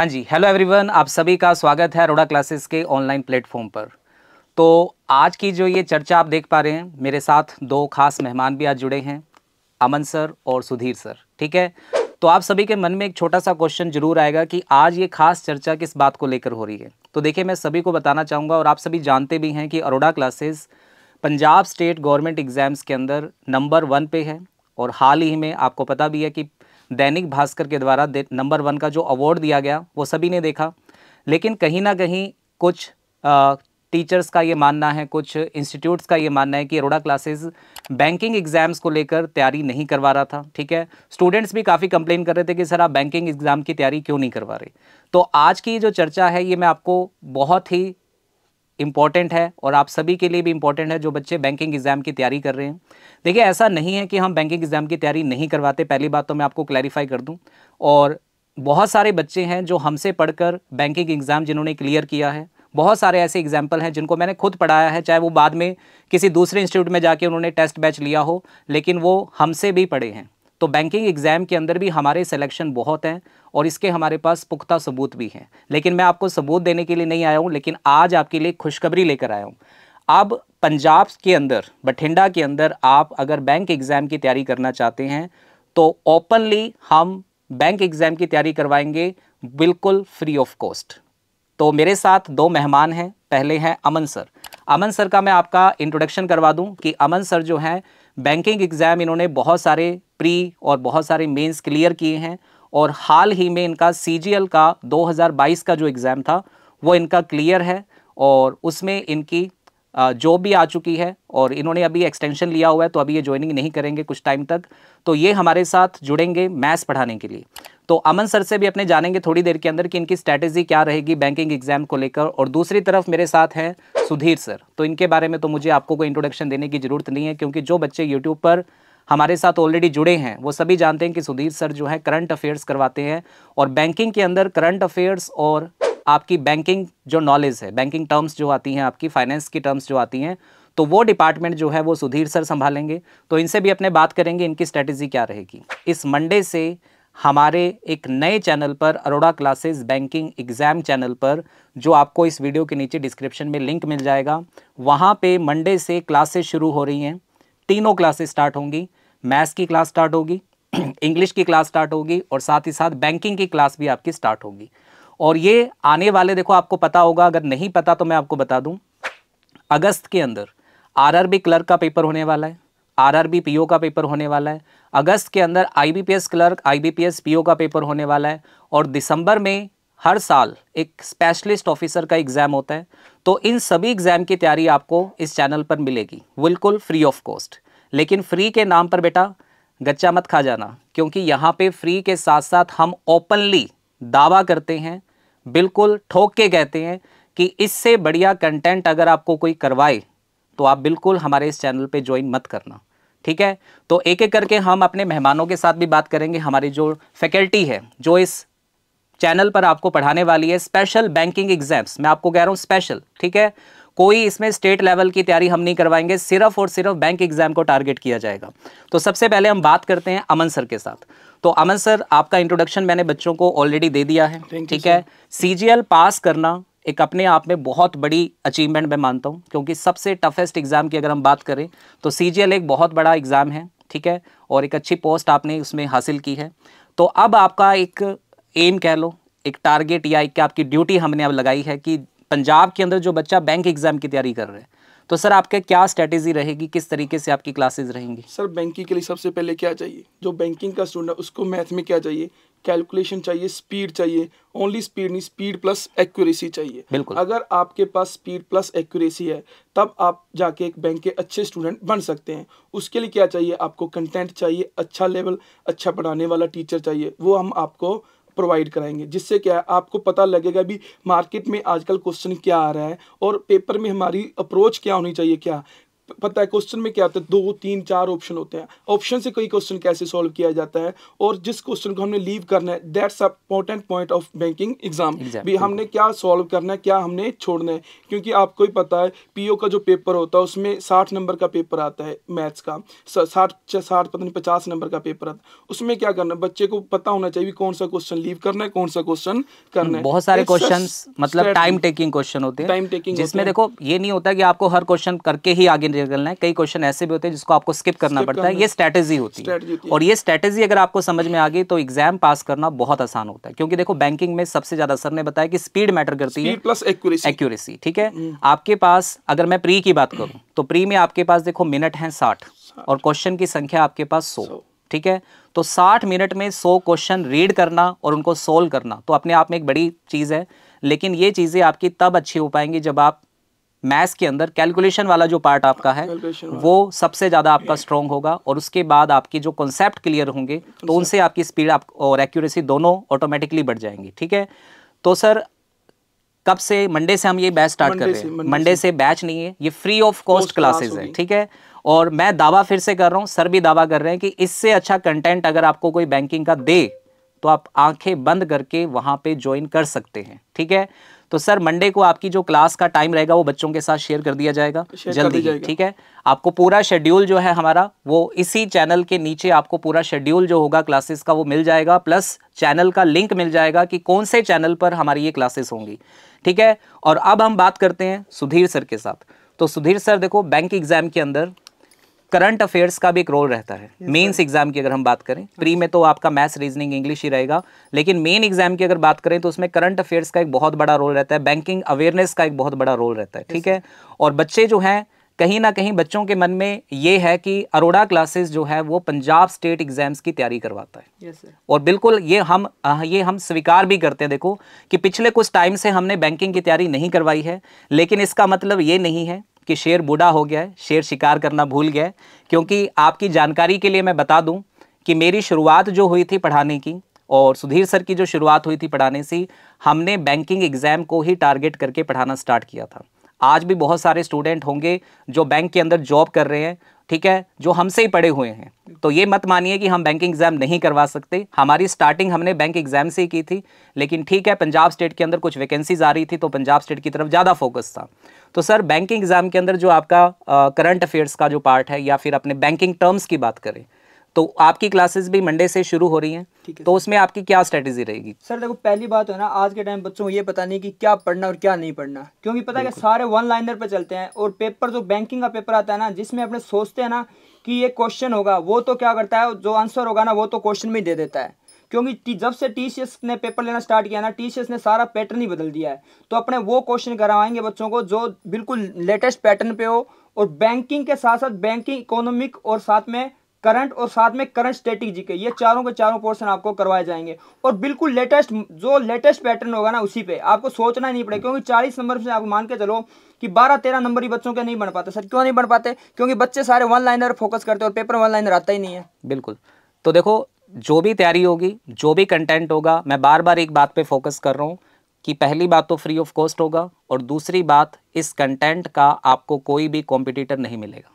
हाँ जी hello everyone आप सभी का स्वागत है अरोड़ा क्लासेस के ऑनलाइन प्लेटफॉर्म पर तो आज की जो ये चर्चा आप देख पा रहे हैं मेरे साथ दो खास मेहमान भी आज जुड़े हैं अमन सर और सुधीर सर ठीक है तो आप सभी के मन में एक छोटा सा क्वेश्चन जरूर आएगा कि आज ये खास चर्चा किस बात को लेकर हो रही है तो देखिए मैं सभी को बताना चाहूँगा और आप सभी जानते भी हैं कि Arora classes Punjab state government exams के अंदर नंबर वन पे है और हाल ही में आपको पता भी है कि दैनिक भास्कर के द्वारा नंबर वन का जो अवार्ड दिया गया वो सभी ने देखा लेकिन कहीं ना कहीं कुछ आ, टीचर्स का ये मानना है कुछ इंस्टीट्यूट्स का ये मानना है कि अरोड़ा क्लासेस बैंकिंग एग्ज़ाम्स को लेकर तैयारी नहीं करवा रहा था ठीक है स्टूडेंट्स भी काफ़ी कंप्लेन कर रहे थे कि सर आप बैंकिंग एग्ज़ाम की तैयारी क्यों नहीं करवा रहे तो आज की जो चर्चा है ये मैं आपको बहुत ही इम्पॉर्टेंट है और आप सभी के लिए भी इम्पॉर्टेंट है जो बच्चे बैंकिंग एग्जाम की तैयारी कर रहे हैं देखिए ऐसा नहीं है कि हम बैंकिंग एग्जाम की तैयारी नहीं करवाते पहली बात तो मैं आपको क्लैरिफाई कर दूं और बहुत सारे बच्चे हैं जो हमसे पढ़कर बैंकिंग एग्ज़ाम जिन्होंने क्लियर किया है बहुत सारे ऐसे एग्जाम्पल हैं जिनको मैंने खुद पढ़ाया है चाहे वो बाद में किसी दूसरे इंस्टीट्यूट में जाके उन्होंने टेस्ट बैच लिया हो लेकिन वो हमसे भी पढ़े हैं तो बैंकिंग एग्ज़ाम के अंदर भी हमारे सिलेक्शन बहुत हैं और इसके हमारे पास पुख्ता सबूत भी हैं लेकिन मैं आपको सबूत देने के लिए नहीं आया हूँ लेकिन आज आपके लिए खुशखबरी लेकर आया हूँ अब पंजाब के अंदर बठिंडा के अंदर आप अगर बैंक एग्ज़ाम की तैयारी करना चाहते हैं तो ओपनली हम बैंक एग्ज़ाम की तैयारी करवाएंगे बिल्कुल फ्री ऑफ कॉस्ट तो मेरे साथ दो मेहमान हैं पहले हैं अमन सर अमन सर का मैं आपका इंट्रोडक्शन करवा दूं कि अमन सर जो हैं बैंकिंग एग्ज़ाम इन्होंने बहुत सारे प्री और बहुत सारे मेंस क्लियर किए हैं और हाल ही में इनका सी का 2022 का जो एग्ज़ाम था वो इनका क्लियर है और उसमें इनकी जॉब भी आ चुकी है और इन्होंने अभी एक्सटेंशन लिया हुआ है तो अभी ये ज्वाइनिंग नहीं करेंगे कुछ टाइम तक तो ये हमारे साथ जुड़ेंगे मैथ्स पढ़ाने के लिए तो अमन सर से भी अपने जानेंगे थोड़ी देर के अंदर कि इनकी स्ट्रैटेजी क्या रहेगी बैंकिंग एग्जाम को लेकर और दूसरी तरफ मेरे साथ हैं सुधीर सर तो इनके बारे में तो मुझे आपको कोई इंट्रोडक्शन देने की ज़रूरत नहीं है क्योंकि जो बच्चे यूट्यूब पर हमारे साथ ऑलरेडी जुड़े हैं वो सभी जानते हैं कि सुधीर सर जो है करंट अफेयर्स करवाते हैं और बैंकिंग के अंदर करंट अफेयर्स और आपकी बैंकिंग जो नॉलेज है बैंकिंग टर्म्स जो आती हैं आपकी फाइनेंस की टर्म्स जो आती हैं तो वो डिपार्टमेंट जो है वो सुधीर सर संभालेंगे तो इनसे भी अपने बात करेंगे इनकी स्ट्रैटेजी क्या रहेगी इस मंडे से हमारे एक नए चैनल पर Arora classes banking exam channel पर जो आपको इस वीडियो के नीचे डिस्क्रिप्शन में लिंक मिल जाएगा वहाँ पे मंडे से क्लासेस शुरू हो रही हैं तीनों क्लासेस स्टार्ट होंगी मैथ्स की क्लास स्टार्ट होगी इंग्लिश की क्लास स्टार्ट होगी और साथ ही साथ बैंकिंग की क्लास भी आपकी स्टार्ट होगी और ये आने वाले देखो आपको पता होगा अगर नहीं पता तो मैं आपको बता दूं अगस्त के अंदर आरआरबी क्लर्क का पेपर होने वाला है आरआरबी पीओ का पेपर होने वाला है अगस्त के अंदर आईबीपीएस क्लर्क आईबीपीएस पीओ का पेपर होने वाला है और दिसंबर में हर साल एक स्पेशलिस्ट ऑफिसर का एग्ज़ाम होता है तो इन सभी एग्ज़ाम की तैयारी आपको इस चैनल पर मिलेगी बिल्कुल फ्री ऑफ कॉस्ट लेकिन फ्री के नाम पर बेटा गच्चा मत खा जाना क्योंकि यहाँ पे फ्री के साथ साथ हम ओपनली दावा करते हैं बिल्कुल ठोक के कहते हैं कि इससे बढ़िया कंटेंट अगर आपको कोई करवाए तो आप बिल्कुल हमारे इस चैनल पर ज्वाइन मत करना ठीक है तो एक एक करके हम अपने मेहमानों के साथ भी बात करेंगे हमारी जो फैकल्टी है जो इस चैनल पर आपको पढ़ाने वाली है स्पेशल बैंकिंग एग्जाम्स मैं आपको कह रहा हूँ स्पेशल ठीक है कोई इसमें स्टेट लेवल की तैयारी हम नहीं करवाएंगे सिर्फ और सिर्फ बैंक एग्जाम को टारगेट किया जाएगा तो सबसे पहले हम बात करते हैं अमन सर के साथ तो अमन सर आपका इंट्रोडक्शन मैंने बच्चों को ऑलरेडी दे दिया है ठीक है सी पास करना एक अपने आप में बहुत बड़ी अचीवमेंट मैं मानता हूँ क्योंकि सबसे टफेस्ट एग्ज़ाम की अगर हम बात करें तो सी एक बहुत बड़ा एग्ज़ाम है ठीक है और एक अच्छी पोस्ट आपने उसमें हासिल की है तो अब आपका एक एम कह लो एक टारगेट या एक आपकी ड्यूटी हमने अब लगाई है कि पंजाब के अंदर जो बच्चा बैंक एग्जाम की तैयारी कर रहे हैं तो सर आपके क्या स्ट्रेटेजी रहेगी किस तरीके से आपकी क्लासेज रहेंगी सर बैंकिंग के लिए सबसे पहले क्या चाहिए जो बैंकिंग का स्टूडेंट है उसको मैथ में क्या चाहिए कैलकुलेशन चाहिए स्पीड चाहिए ओनली स्पीड नहीं स्पीड प्लस एक्यूरेसी चाहिए बिल्कुल अगर आपके पास स्पीड प्लस एक्यूरेसी है तब आप जाके एक बैंक के अच्छे स्टूडेंट बन सकते हैं उसके लिए क्या चाहिए आपको कंटेंट चाहिए अच्छा लेवल अच्छा पढ़ाने वाला टीचर चाहिए वो हम आपको प्रोवाइड कराएंगे जिससे क्या है आपको पता लगेगा भी मार्केट में आजकल क्वेश्चन क्या आ रहा है और पेपर में हमारी अप्रोच क्या होनी चाहिए क्या पता है क्वेश्चन में क्या होता है दो तीन चार ऑप्शन होते हैं ऑप्शन से कोई क्वेश्चन कैसे सॉल्व किया जाता है और जिस क्वेश्चन को हमने लीव करना है that's important point of banking exam भी हमने क्या सॉल्व करना है क्या हमने छोड़ना है क्योंकि आपको ही पता है पीओ का जो पेपर होता है उसमें साठ नंबर का पेपर आता है मैथ्स का साठ साठ पता नहीं पचास नंबर का पेपर आता है उसमें क्या करना है बच्चे को पता होना चाहिए कौन सा क्वेश्चन लीव करना है कौन सा क्वेश्चन करना है बहुत सारे क्वेश्चन मतलब टाइम टेकिंग क्वेश्चन होते हैं टाइम टेकिंग जिसमें देखो ये नहीं होता कि आपको हर क्वेश्चन करके ही आगे क्लियर करना है कई क्वेश्चन ऐसे भी होते हैं जिसको आपको स्किप करना पड़ता है ये स्ट्रैटेजी होती है और ये स्ट्रैटेजी अगर आपको समझ में आ गई तो एग्जाम पास करना बहुत आसान होता है क्योंकि देखो बैंकिंग में सबसे ज्यादा सर ने बताया कि स्पीड मैटर करती है प्लस एक्यूरेसी ठीक है हम्म। आपके पास अगर मैं प्री की बात करूँ तो प्री में आपके पास देखो मिनट है साठ और क्वेश्चन की संख्या आपके पास सौ ठीक है तो 60 मिनट में 100 क्वेश्चन रीड करना और उनको सोल्व करना तो अपने आप में एक बड़ी चीज़ है लेकिन ये चीज़ें आपकी तब अच्छी हो पाएंगी जब आप मैथ्स के अंदर कैलकुलेशन वाला जो पार्ट आपका है वो सबसे ज़्यादा आपका स्ट्रॉन्ग होगा और उसके बाद आपकी जो कॉन्सेप्ट क्लियर होंगे तो उनसे आपकी स्पीड आप और एक्यूरेसी दोनों ऑटोमेटिकली बढ़ जाएंगी ठीक है तो सर कब से मंडे से हम ये बैच स्टार्ट कर रहे हैं मंडे से बैच नहीं है ये फ्री ऑफ कॉस्ट क्लासेज है ठीक है और मैं दावा फिर से कर रहा हूँ सर भी दावा कर रहे हैं कि इससे अच्छा कंटेंट अगर आपको कोई बैंकिंग का दे तो आप आंखें बंद करके वहां पे ज्वाइन कर सकते हैं ठीक है तो सर मंडे को आपकी जो क्लास का टाइम रहेगा वो बच्चों के साथ शेयर कर दिया जाएगा जल्दी ठीक है आपको पूरा शेड्यूल जो है हमारा वो इसी चैनल के नीचे आपको पूरा शेड्यूल जो होगा क्लासेस का वो मिल जाएगा प्लस चैनल का लिंक मिल जाएगा कि कौन से चैनल पर हमारी ये क्लासेस होंगी ठीक है और अब हम बात करते हैं सुधीर सर के साथ तो सुधीर सर देखो बैंक एग्जाम के अंदर करंट अफेयर्स का भी एक रोल रहता है मेंस yes, एग्जाम की अगर हम बात करें प्री में तो आपका मैथ्स रीजनिंग इंग्लिश ही रहेगा लेकिन मेन एग्जाम की अगर बात करें तो उसमें करंट अफेयर्स का एक बहुत बड़ा रोल रहता है बैंकिंग अवेयरनेस का एक बहुत बड़ा रोल रहता है ठीक yes, है और बच्चे जो हैं कहीं ना कहीं बच्चों के मन में ये है कि अरोड़ा क्लासेस जो है वो पंजाब स्टेट एग्जाम्स की तैयारी करवाता है yes, और बिल्कुल ये हम ये हम स्वीकार भी करते हैं देखो कि पिछले कुछ टाइम से हमने बैंकिंग की तैयारी नहीं करवाई है लेकिन इसका मतलब ये नहीं है कि शेर बूढ़ा हो गया है शेर शिकार करना भूल गया है क्योंकि आपकी जानकारी के लिए मैं बता दूं कि मेरी शुरुआत जो हुई थी पढ़ाने की और सुधीर सर की जो शुरुआत हुई थी पढ़ाने से हमने बैंकिंग एग्ज़ाम को ही टारगेट करके पढ़ाना स्टार्ट किया था आज भी बहुत सारे स्टूडेंट होंगे जो बैंक के अंदर जॉब कर रहे हैं ठीक है जो हमसे ही पढ़े हुए हैं तो ये मत मानिए कि हम बैंक एग्ज़ाम नहीं करवा सकते हमारी स्टार्टिंग हमने बैंक एग्ज़ाम से ही की थी लेकिन ठीक है पंजाब स्टेट के अंदर कुछ वैकेंसीज आ रही थी तो पंजाब स्टेट की तरफ ज़्यादा फोकस था तो सर बैंकिंग एग्ज़ाम के अंदर जो आपका करंट अफेयर्स का जो पार्ट है या फिर अपने बैंकिंग टर्म्स की बात करें तो आपकी क्लासेस भी मंडे से शुरू हो रही हैं ठीक है तो उसमें आपकी क्या स्ट्रेटेजी रहेगी सर देखो पहली बात है ना आज के टाइम बच्चों को ये पता नहीं कि क्या पढ़ना और क्या नहीं पढ़ना क्योंकि पता है सारे वन लाइनर पर चलते हैं और पेपर जो बैंकिंग का पेपर आता है ना जिसमें अपने सोचते हैं ना कि ये क्वेश्चन होगा वो तो क्या करता है जो आंसर होगा ना वो तो क्वेश्चन में दे देता है क्योंकि जब से टी ने पेपर लेना स्टार्ट किया ना टी ने सारा पैटर्न ही बदल दिया है तो अपने वो क्वेश्चन करवाएंगे बच्चों को जो बिल्कुल लेटेस्ट पैटर्न पे हो और बैंकिंग के साथ साथ बैंकिंग इकोनॉमिक और साथ में करंट और साथ में करंट स्टेटिक जीके ये चारों के चारों पोर्शन आपको करवाए जाएंगे और बिल्कुल लेटेस्ट जो लेटेस्ट पैटर्न होगा ना उसी पे आपको सोचना नहीं पड़ेगा क्योंकि चालीस नंबर से आप मान के चलो कि बारह तेरह नंबर ही बच्चों के नहीं बन पाते सर क्यों नहीं बन पाते क्योंकि बच्चे सारे वन लाइनर फोकस करते और पेपर वन लाइनर आता ही नहीं है बिल्कुल तो देखो जो भी तैयारी होगी जो भी कंटेंट होगा मैं बार बार एक बात पर फोकस कर रहा हूँ कि पहली बात तो फ्री ऑफ कॉस्ट होगा और दूसरी बात इस कंटेंट का आपको कोई भी कॉम्पिटिटर नहीं मिलेगा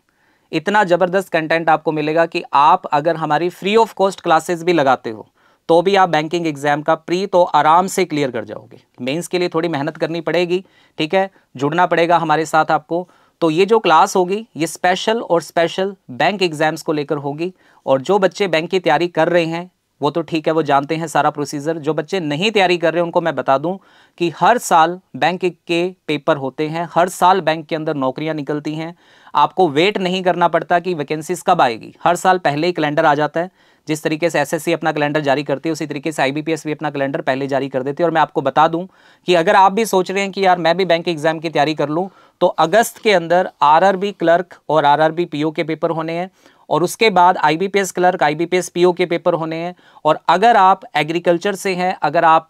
इतना ज़बरदस्त कंटेंट आपको मिलेगा कि आप अगर हमारी फ्री ऑफ कॉस्ट क्लासेस भी लगाते हो तो भी आप बैंकिंग एग्जाम का प्री तो आराम से क्लियर कर जाओगे मेंस के लिए थोड़ी मेहनत करनी पड़ेगी ठीक है जुड़ना पड़ेगा हमारे साथ आपको तो ये जो क्लास होगी ये स्पेशल और स्पेशल बैंक एग्ज़ाम्स को लेकर होगी और जो बच्चे बैंक की तैयारी कर रहे हैं वो तो ठीक है वो जानते हैं सारा प्रोसीजर जो बच्चे नहीं तैयारी कर रहे उनको मैं बता दूं कि हर साल बैंक के पेपर होते हैं हर साल बैंक के अंदर नौकरियां निकलती हैं आपको वेट नहीं करना पड़ता कि वैकेंसीज कब आएगी हर साल पहले ही कैलेंडर आ जाता है जिस तरीके से एसएससी अपना कैलेंडर जारी करती है उसी तरीके से आईबीपीएस भी अपना कैलेंडर पहले जारी कर देती है और मैं आपको बता दूं कि अगर आप भी सोच रहे हैं कि यार मैं भी बैंक एग्जाम की तैयारी कर लूँ तो अगस्त के अंदर आरआरबी क्लर्क और आरआरबी पीओ के पेपर होने हैं और उसके बाद आईबीपीएस क्लर्क आईबीपीएस पीओ के पेपर होने हैं और अगर आप एग्रीकल्चर से हैं अगर आप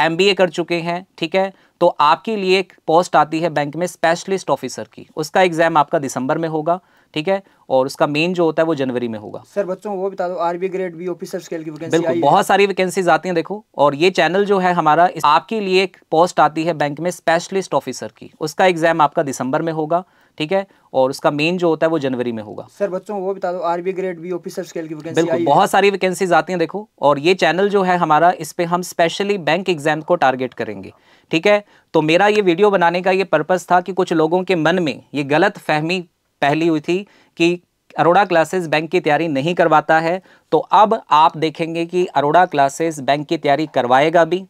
एमबीए कर चुके हैं ठीक है तो आपके लिए एक पोस्ट आती है बैंक में स्पेशलिस्ट ऑफिसर की उसका एग्जाम आपका दिसंबर में होगा ठीक है और उसका मेन जो होता है वो जनवरी में होगा सर बच्चों वो बता दो RB grade B officer scale की वैकेंसी बिल्कुल बहुत सारी वैकेंसीज आती हैं देखो और ये चैनल जो है हमारा आपके लिए एक पोस्ट आती है बैंक में स्पेशलिस्ट ऑफिसर की उसका एग्जाम आपका दिसंबर में होगा ठीक है और उसका मेन जो होता है वो जनवरी में होगा सर बच्चों वो बता दो RB grade B officer scale की वैकेंसी बिल्कुल बहुत सारी वैकेंसीज आती हैं देखो और ये चैनल जो है हमारा इस पर हम स्पेशली बैंक एग्जाम को टारगेट करेंगे ठीक है तो मेरा ये वीडियो बनाने का ये पर्पज़ था कि कुछ लोगों के मन में ये गलत फहमी पहली हुई थी कि अरोड़ा क्लासेस बैंक की तैयारी नहीं करवाता है तो अब आप देखेंगे कि अरोड़ा क्लासेस बैंक की तैयारी करवाएगा भी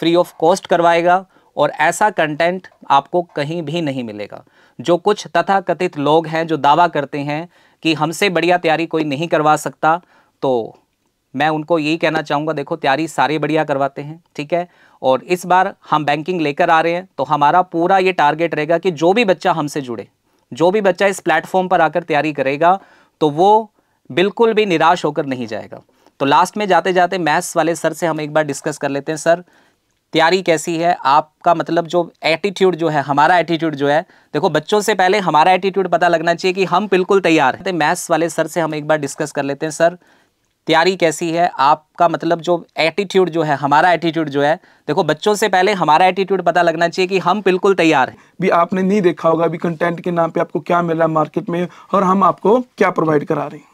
फ्री ऑफ कॉस्ट करवाएगा और ऐसा कंटेंट आपको कहीं भी नहीं मिलेगा जो कुछ तथा कथित लोग हैं जो दावा करते हैं कि हमसे बढ़िया तैयारी कोई नहीं करवा सकता तो मैं उनको यही कहना चाहूँगा देखो तैयारी सारे बढ़िया करवाते हैं ठीक है और इस बार हम बैंकिंग लेकर आ रहे हैं तो हमारा पूरा ये टारगेट रहेगा कि जो भी बच्चा हमसे जुड़े जो भी बच्चा इस प्लेटफॉर्म पर आकर तैयारी करेगा तो वो बिल्कुल भी निराश होकर नहीं जाएगा तो लास्ट में जाते जाते मैथ्स वाले सर से हम एक बार डिस्कस कर लेते हैं सर तैयारी कैसी है आपका मतलब जो एटीट्यूड जो है हमारा एटीट्यूड जो है देखो बच्चों से पहले हमारा एटीट्यूड पता लगना चाहिए कि हम बिल्कुल तैयार हैं मैथ्स वाले सर से हम एक बार डिस्कस कर लेते हैं सर तैयारी कैसी है आपका मतलब जो एटीट्यूड जो है हमारा एटीट्यूड जो है देखो बच्चों से पहले हमारा एटीट्यूड पता लगना चाहिए कि हम बिल्कुल तैयार हैं भी आपने नहीं देखा होगा अभी कंटेंट के नाम पे आपको क्या मिल रहा है मार्केट में और हम आपको क्या प्रोवाइड करा रहे हैं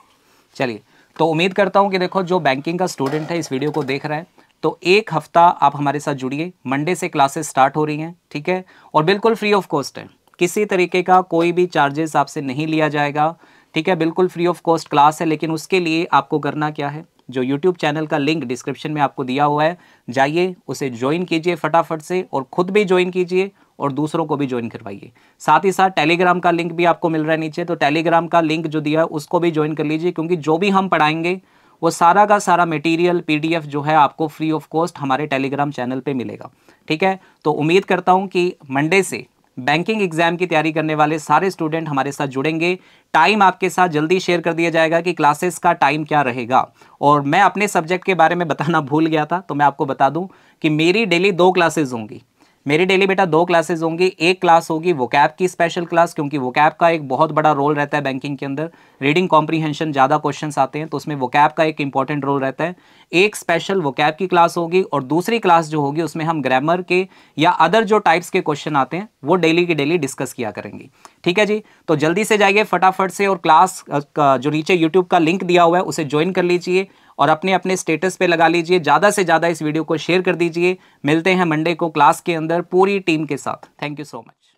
चलिए तो उम्मीद करता हूँ कि देखो जो बैंकिंग का स्टूडेंट है इस वीडियो को देख रहे हैं तो एक हफ्ता आप हमारे साथ जुड़िए मंडे से क्लासेस स्टार्ट हो रही हैं ठीक है और बिल्कुल फ्री ऑफ कॉस्ट है किसी तरीके का कोई भी चार्जेस आपसे नहीं लिया जाएगा ठीक है बिल्कुल फ्री ऑफ कॉस्ट क्लास है लेकिन उसके लिए आपको करना क्या है जो यूट्यूब चैनल का लिंक डिस्क्रिप्शन में आपको दिया हुआ है जाइए उसे ज्वाइन कीजिए फटाफट से और ख़ुद भी ज्वाइन कीजिए और दूसरों को भी ज्वाइन करवाइए साथ ही साथ टेलीग्राम का लिंक भी आपको मिल रहा है नीचे तो टेलीग्राम का लिंक जो दिया है उसको भी ज्वाइन कर लीजिए क्योंकि जो भी हम पढ़ाएंगे वो सारा का सारा मटेरियल पीडीएफ जो है आपको फ्री ऑफ कॉस्ट हमारे टेलीग्राम चैनल पे मिलेगा ठीक है तो उम्मीद करता हूँ कि मंडे से बैंकिंग एग्जाम की तैयारी करने वाले सारे स्टूडेंट हमारे साथ जुड़ेंगे टाइम आपके साथ जल्दी शेयर कर दिया जाएगा कि क्लासेस का टाइम क्या रहेगा और मैं अपने सब्जेक्ट के बारे में बताना भूल गया था तो मैं आपको बता दूं कि मेरी डेली दो क्लासेस होंगी मेरी डेली बेटा दो क्लासेस होंगी एक क्लास होगी वो कैप की स्पेशल क्लास क्योंकि कैप का एक बहुत बड़ा रोल रहता है बैंकिंग के अंदर रीडिंग कॉम्प्रीहेंशन ज़्यादा क्वेश्चन आते हैं तो उसमें वोकैब का एक इंपॉर्टेंट रोल रहता है एक स्पेशल वो कैप की क्लास होगी और दूसरी क्लास जो होगी उसमें हम ग्रामर के या अदर जो टाइप्स के क्वेश्चन आते हैं वो डेली की डेली डिस्कस किया करेंगे ठीक है जी तो जल्दी से जाइए फटाफट से और क्लास जो नीचे यूट्यूब का लिंक दिया हुआ है उसे ज्वाइन कर लीजिए और अपने अपने स्टेटस पे लगा लीजिए ज़्यादा से ज़्यादा इस वीडियो को शेयर कर दीजिए मिलते हैं मंडे को क्लास के अंदर पूरी टीम के साथ थैंक यू सो मच